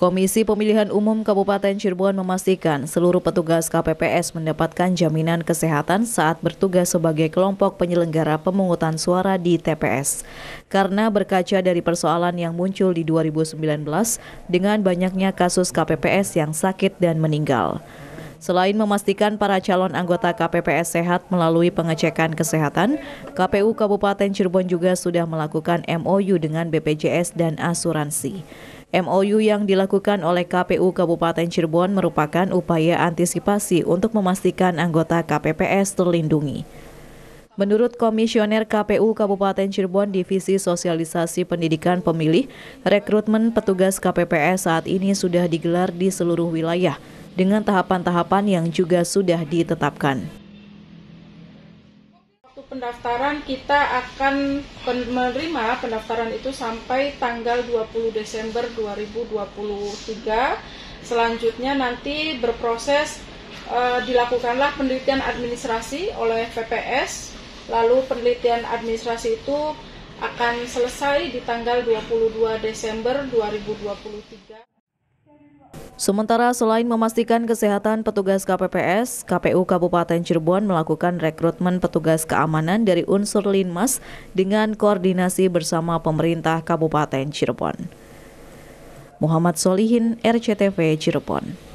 Komisi Pemilihan Umum Kabupaten Cirebon memastikan seluruh petugas KPPS mendapatkan jaminan kesehatan saat bertugas sebagai kelompok penyelenggara pemungutan suara di TPS. Karena berkaca dari persoalan yang muncul di 2019 dengan banyaknya kasus KPPS yang sakit dan meninggal. Selain memastikan para calon anggota KPPS sehat melalui pengecekan kesehatan, KPU Kabupaten Cirebon juga sudah melakukan MOU dengan BPJS dan asuransi. MOU yang dilakukan oleh KPU Kabupaten Cirebon merupakan upaya antisipasi untuk memastikan anggota KPPS terlindungi. Menurut Komisioner KPU Kabupaten Cirebon Divisi Sosialisasi Pendidikan Pemilih, rekrutmen petugas KPPS saat ini sudah digelar di seluruh wilayah dengan tahapan-tahapan yang juga sudah ditetapkan. Waktu pendaftaran kita akan menerima pendaftaran itu sampai tanggal 20 Desember 2023. Selanjutnya nanti berproses e, dilakukanlah penelitian administrasi oleh VPS. Lalu penelitian administrasi itu akan selesai di tanggal 22 Desember 2023. Sementara selain memastikan kesehatan petugas KPPS, KPU Kabupaten Cirebon melakukan rekrutmen petugas keamanan dari unsur Linmas dengan koordinasi bersama pemerintah Kabupaten Cirebon. Muhammad Solihin, RCTV Cirebon.